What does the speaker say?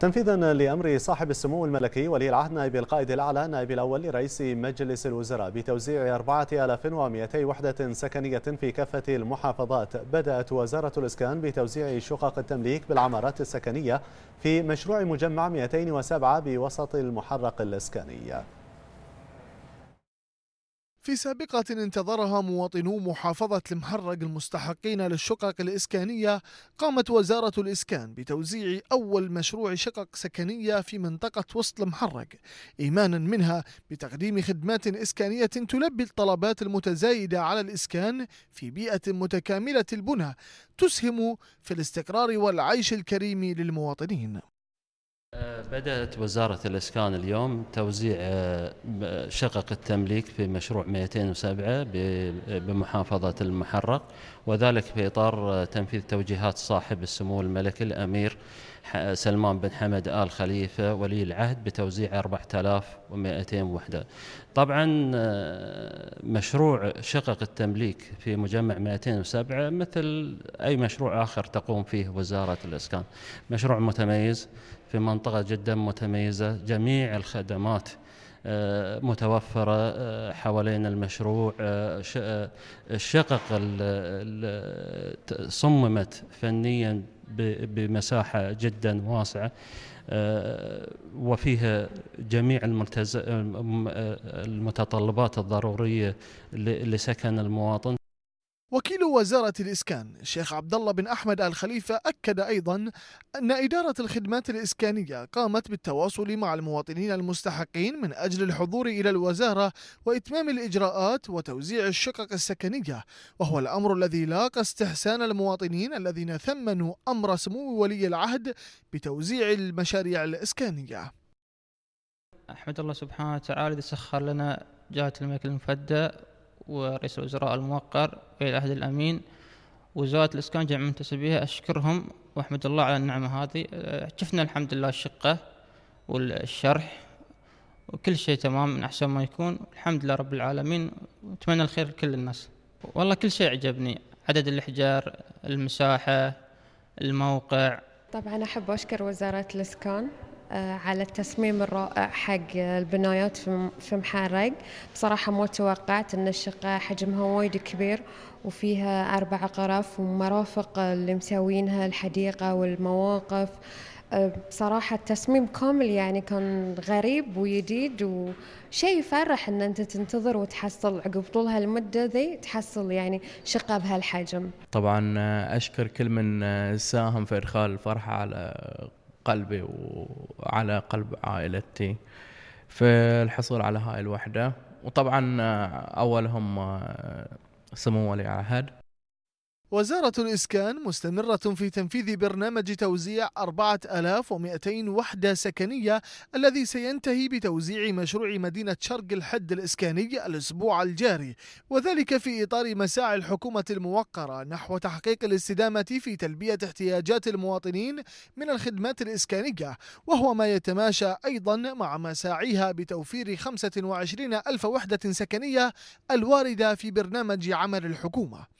تنفيذا لامر صاحب السمو الملكي ولي العهد نائب القائد الاعلى نائب الاول لرئيس مجلس الوزراء بتوزيع 4200 وحده سكنيه في كافه المحافظات بدات وزاره الاسكان بتوزيع شقق التمليك بالعمارات السكنيه في مشروع مجمع 207 بوسط المحرق الاسكاني في سابقة انتظرها مواطنو محافظة المحرق المستحقين للشقق الإسكانية قامت وزارة الإسكان بتوزيع أول مشروع شقق سكنية في منطقة وسط المحرق إيمانا منها بتقديم خدمات إسكانية تلبي الطلبات المتزايدة على الإسكان في بيئة متكاملة البنى تسهم في الاستقرار والعيش الكريم للمواطنين بدأت وزارة الإسكان اليوم توزيع آه، شقق التمليك في مشروع 207 بمحافظة المحرق وذلك في إطار آه، تنفيذ توجيهات صاحب السمو الملكي الأمير سلمان بن حمد آل خليفة ولي العهد بتوزيع 4200 وحدة طبعا آه، مشروع شقق التمليك في مجمع 207 مثل أي مشروع آخر تقوم فيه وزارة الإسكان مشروع متميز في منطقة جدا متميزة جميع الخدمات آه، متوفرة آه، حوالين المشروع آه، الشقق صممت فنيا بمساحة جدا واسعة وفيها جميع المتطلبات الضرورية لسكن المواطن وكيل وزارة الإسكان الشيخ عبد الله بن أحمد آل خليفة أكد أيضا أن إدارة الخدمات الإسكانية قامت بالتواصل مع المواطنين المستحقين من أجل الحضور إلى الوزارة وإتمام الإجراءات وتوزيع الشقق السكنية وهو الأمر الذي لاقى استحسان المواطنين الذين ثمنوا أمر سمو ولي العهد بتوزيع المشاريع الإسكانية أحمد الله سبحانه وتعالى سخر لنا جهة الملك المفدى ورئيس الوزراء الموقر ولي العهد الأمين وزارة الإسكان جميع منتسبيها أشكرهم وأحمد الله على النعمة هذه آه، شفنا الحمد لله الشقة والشرح وكل شيء تمام من أحسن ما يكون الحمد لله رب العالمين وأتمنى الخير لكل الناس والله كل شيء عجبني عدد الأحجار المساحة الموقع طبعا أحب أشكر وزارة الإسكان آه، على التصميم الرائع حق البنايات في محرق بصراحة ما توقعت أن الشقة حجمها وايد كبير وفيها أربع غرف ومرافق اللي مسوينها الحديقة والمواقف آه، بصراحة التصميم كامل يعني كان غريب ويديد وشيء يفرح ان انت تنتظر وتحصل عقب طول هالمدة ذي تحصل يعني شقة بهالحجم. طبعا آه، اشكر كل من ساهم في ادخال الفرحة على قلبي وعلى قلب عائلتي في الحصول على هاي الوحدة وطبعا آه، أولهم آه، سمو ولي عهد وزارة الإسكان مستمرة في تنفيذ برنامج توزيع 4200 وحدة سكنية الذي سينتهي بتوزيع مشروع مدينة شرق الحد الإسكاني الأسبوع الجاري وذلك في إطار مساعي الحكومة الموقرة نحو تحقيق الاستدامة في تلبية احتياجات المواطنين من الخدمات الإسكانية وهو ما يتماشى أيضا مع مساعيها بتوفير 25 ألف وحدة سكنية الواردة في برنامج عمل الحكومة